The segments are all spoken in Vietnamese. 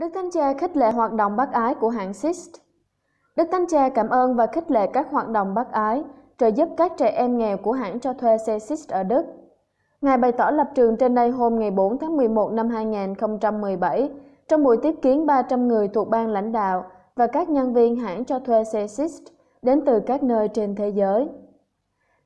Đức Thánh Cha khích lệ hoạt động bác ái của hãng SIST. Đức Thánh Cha cảm ơn và khích lệ các hoạt động bác ái, trợ giúp các trẻ em nghèo của hãng cho thuê xe SIST ở Đức. Ngài bày tỏ lập trường trên đây hôm ngày 4 tháng 11 năm 2017 trong buổi tiếp kiến 300 người thuộc ban lãnh đạo và các nhân viên hãng cho thuê xe SIST đến từ các nơi trên thế giới.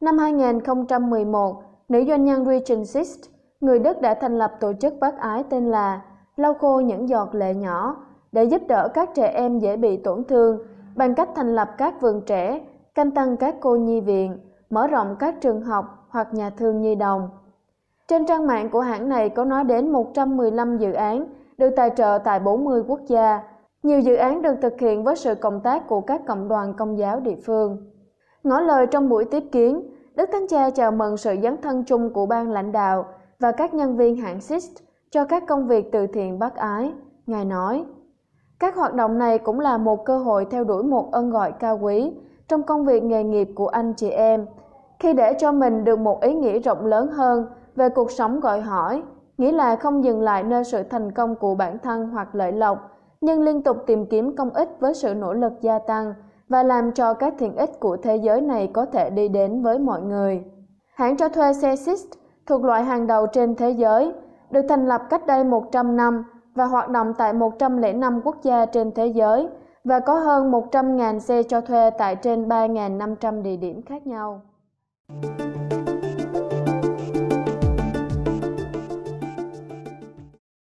Năm 2011, nữ doanh nhân Regent Sist, người Đức đã thành lập tổ chức bác ái tên là lau khô những giọt lệ nhỏ để giúp đỡ các trẻ em dễ bị tổn thương bằng cách thành lập các vườn trẻ, canh tăng các cô nhi viện, mở rộng các trường học hoặc nhà thương nhi đồng. Trên trang mạng của hãng này có nói đến 115 dự án được tài trợ tại 40 quốc gia. Nhiều dự án được thực hiện với sự cộng tác của các cộng đoàn công giáo địa phương. Ngỏ lời trong buổi tiếp kiến, Đức Thánh Cha chào mừng sự dấn thân chung của ban lãnh đạo và các nhân viên hãng SIST cho các công việc từ thiện bác ái. Ngài nói, các hoạt động này cũng là một cơ hội theo đuổi một ân gọi cao quý trong công việc nghề nghiệp của anh chị em. Khi để cho mình được một ý nghĩa rộng lớn hơn về cuộc sống gọi hỏi, nghĩa là không dừng lại nơi sự thành công của bản thân hoặc lợi lộc, nhưng liên tục tìm kiếm công ích với sự nỗ lực gia tăng và làm cho các thiện ích của thế giới này có thể đi đến với mọi người. Hãng cho thuê xe Sist thuộc loại hàng đầu trên thế giới được thành lập cách đây 100 năm và hoạt động tại 105 quốc gia trên thế giới và có hơn 100.000 xe cho thuê tại trên 3.500 địa điểm khác nhau.